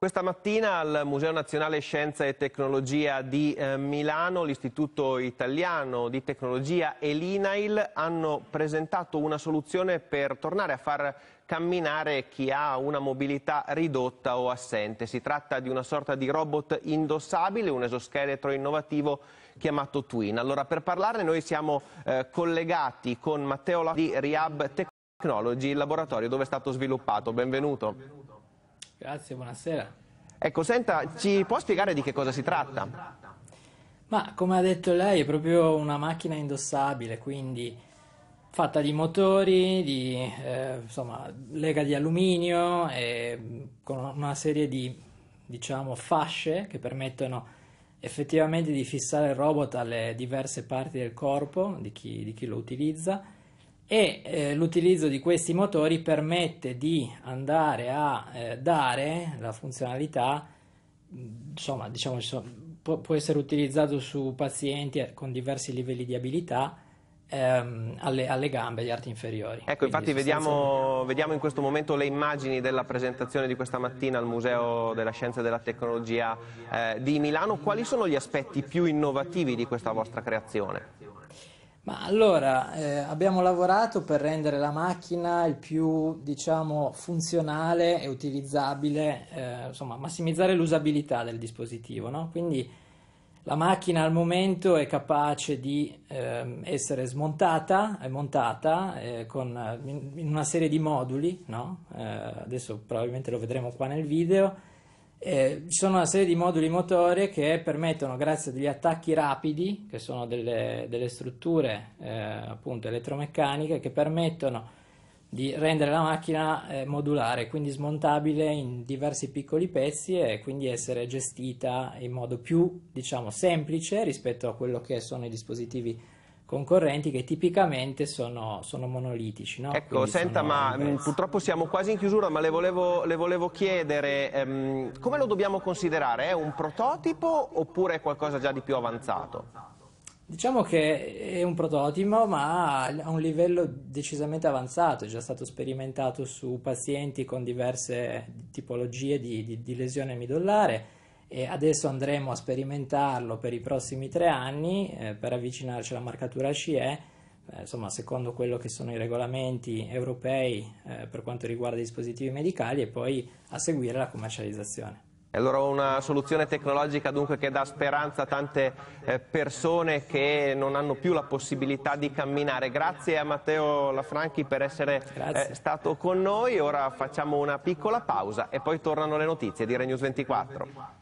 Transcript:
Questa mattina al Museo Nazionale Scienza e Tecnologia di eh, Milano l'Istituto Italiano di Tecnologia e l'INAIL hanno presentato una soluzione per tornare a far camminare chi ha una mobilità ridotta o assente. Si tratta di una sorta di robot indossabile, un esoscheletro innovativo chiamato Twin. Allora per parlarne noi siamo eh, collegati con Matteo La di Rehab Technology, il laboratorio dove è stato sviluppato. Benvenuto. Grazie, buonasera. Ecco, senta, ci può spiegare di che cosa si tratta? Ma come ha detto lei, è proprio una macchina indossabile, quindi fatta di motori, di eh, insomma, lega di alluminio e mm, con una serie di diciamo, fasce che permettono effettivamente di fissare il robot alle diverse parti del corpo di chi, di chi lo utilizza e eh, l'utilizzo di questi motori permette di andare a eh, dare la funzionalità insomma diciamo può, può, essere utilizzato su pazienti eh, con diversi livelli di abilità ehm, alle, alle, gambe agli arti inferiori ecco Quindi infatti vediamo, vediamo in questo momento le immagini della presentazione di questa mattina al Museo della Scienza e della Tecnologia eh, di Milano quali sono gli aspetti più innovativi di questa vostra creazione? Ma allora, eh, abbiamo lavorato per rendere la macchina il più, diciamo, funzionale e utilizzabile, eh, insomma, massimizzare l'usabilità del dispositivo, no? Quindi la macchina al momento è capace di eh, essere smontata e montata eh, con, in una serie di moduli, no? Eh, adesso probabilmente lo vedremo qua nel video eh, ci sono una serie di moduli motori che permettono, grazie a degli attacchi rapidi, che sono delle, delle strutture eh, appunto elettromeccaniche, che permettono di rendere la macchina eh, modulare, quindi smontabile in diversi piccoli pezzi e quindi essere gestita in modo più diciamo, semplice rispetto a quello che sono i dispositivi concorrenti che tipicamente sono, sono monolitici. No? Ecco, Quindi senta, ma diversi. Mm, purtroppo siamo quasi in chiusura, ma le volevo, le volevo chiedere ehm, come lo dobbiamo considerare? È un prototipo oppure è qualcosa già di più avanzato? Diciamo che è un prototipo, ma a un livello decisamente avanzato, è già stato sperimentato su pazienti con diverse tipologie di, di, di lesione midollare e adesso andremo a sperimentarlo per i prossimi tre anni eh, per avvicinarci alla marcatura CE, eh, insomma secondo quello che sono i regolamenti europei eh, per quanto riguarda i dispositivi medicali e poi a seguire la commercializzazione. Allora una soluzione tecnologica dunque che dà speranza a tante eh, persone che non hanno più la possibilità di camminare. Grazie a Matteo Lafranchi per essere eh, Grazie. stato con noi. Ora facciamo una piccola pausa e poi tornano le notizie di Renews 24.